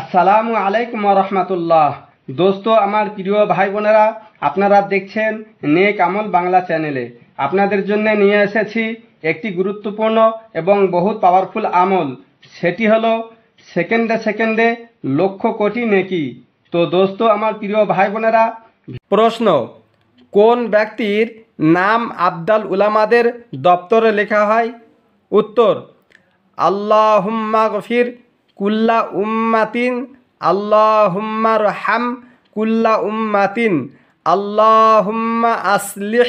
আসসালামু আলাইকুম রহমতুল্লাহ দোস্ত আমার প্রিয় ভাই বোনেরা আপনারা দেখছেন নেক আমল বাংলা চ্যানেলে আপনাদের জন্য নিয়ে এসেছি একটি গুরুত্বপূর্ণ এবং বহুত পাওয়ারফুল আমল সেটি হলো সেকেন্ডে সেকেন্ডে লক্ষ কোটি নেকি তো দোস্ত আমার প্রিয় ভাই বোনেরা প্রশ্ন কোন ব্যক্তির নাম আবদাল উলামাদের দপ্তরে লেখা হয় উত্তর আল্লাহ গফির কুল্লা উম্মাতিন আল্লাহুম্মার হাম কুল্লা উম্মাতিন হুম্মা আসলিহ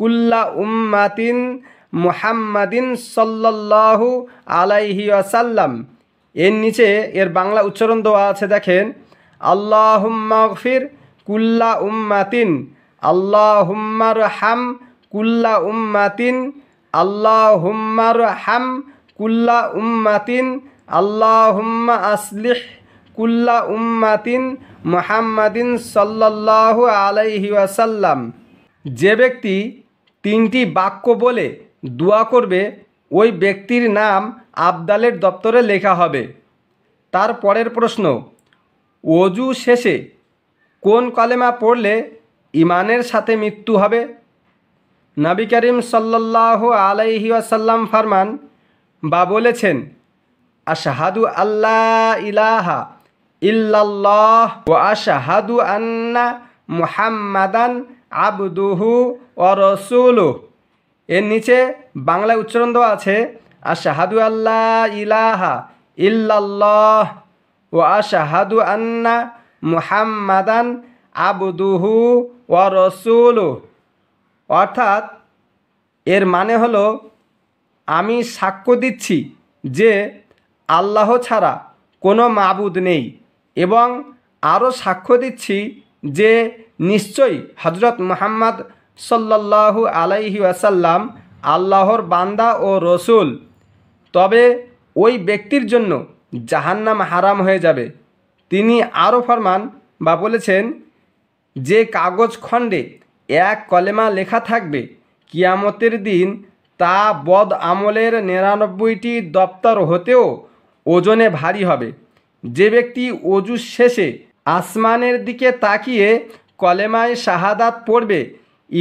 কুল্লা উম্মাতিন মুহাম্মাদিন সাল্লাল্লাহু আলাইহি আসাল্লাম এর নিচে এর বাংলা উচ্চারণ দেওয়া আছে দেখেন আল্লাহুম্মাগফির কুল্লা উম্মাতিন আল্লাহুম্মার হাম কুল্লা উম্মাতিন আল্লাহুম্মার হাম কুল্লা উম্মাতিন আল্লাহম্মা আসলিহ কুল্লা উম্মাতিন মোহাম্মদিন সাল্লাহ আলাইহি ওয়াসাল্লাম যে ব্যক্তি তিনটি বাক্য বলে দোয়া করবে ওই ব্যক্তির নাম আবদালের দপ্তরে লেখা হবে তার পরের প্রশ্ন অজু শেষে কোন কলেমা পড়লে ইমানের সাথে মৃত্যু হবে নবী করিম সাল্লাহ আলাইহি আসাল্লাম ফারমান বা বলেছেন আশাহাদু আল্লাহ ইলাহা ইল্লাল্লাহ ও আশাহাদু আন্না মুহাম্মাদান আবদুহু অরসুলু এর নিচে বাংলায় উচ্চারণ দেওয়া আছে আশাহাদু আল্লাহ ইলাহা ইল্লাল্লাহ ও আশাহাদু আন্না মুহাম্মাদান আবদুহু অরসুলু অর্থাৎ এর মানে হলো আমি সাক্ষ্য দিচ্ছি যে আল্লাহ ছাড়া কোনো মাবুদ নেই এবং আরও সাক্ষ্য দিচ্ছি যে নিশ্চয়ই হজরত মোহাম্মদ সাল্লাহু আলাইহি আসাল্লাম আল্লাহর বান্দা ও রসুল তবে ওই ব্যক্তির জন্য জাহান্নাম হারাম হয়ে যাবে তিনি আরও ফরমান বা বলেছেন যে কাগজ খণ্ডে এক কলেমা লেখা থাকবে কিয়ামতের দিন তা বদ আমলের নিরানব্বইটি দপ্তর হতেও ওজনে ভারী হবে যে ব্যক্তি অজু শেষে আসমানের দিকে তাকিয়ে কলেমায় শাহাদাত পড়বে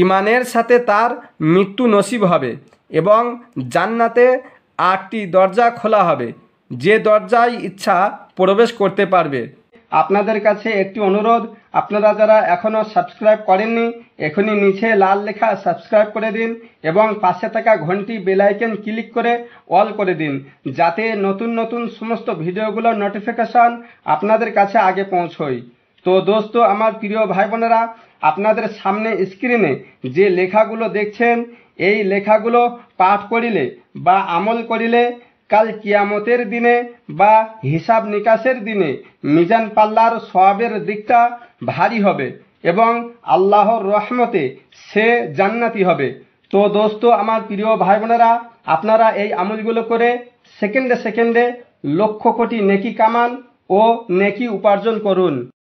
ইমানের সাথে তার মৃত্যু নসিব হবে এবং জান্নাতে আটটি দরজা খোলা হবে যে দরজায় ইচ্ছা প্রবেশ করতে পারবে আপনাদের কাছে একটি অনুরোধ আপনারা যারা এখনও সাবস্ক্রাইব করেননি এখনই নিচে লাল লেখা সাবস্ক্রাইব করে দিন এবং পাশে থাকা ঘন্টি বেলাইকেন ক্লিক করে অল করে দিন যাতে নতুন নতুন সমস্ত ভিডিওগুলোর নোটিফিকেশান আপনাদের কাছে আগে পৌঁছয় তো দোস্ত আমার প্রিয় ভাই বোনেরা আপনাদের সামনে স্ক্রিনে যে লেখাগুলো দেখছেন এই লেখাগুলো পাঠ করিলে বা আমল করিলে কাল কিয়ামতের দিনে বা হিসাব নিকাশের দিনে মিজান পাল্লার সবাবের দিকটা ভারী হবে এবং আল্লাহর রহমতে সে জান্নাতি হবে তো দোস্ত আমার প্রিয় ভাই বোনেরা আপনারা এই আমলগুলো করে সেকেন্ডে সেকেন্ডে লক্ষ কোটি নেকি কামান ও নেকি উপার্জন করুন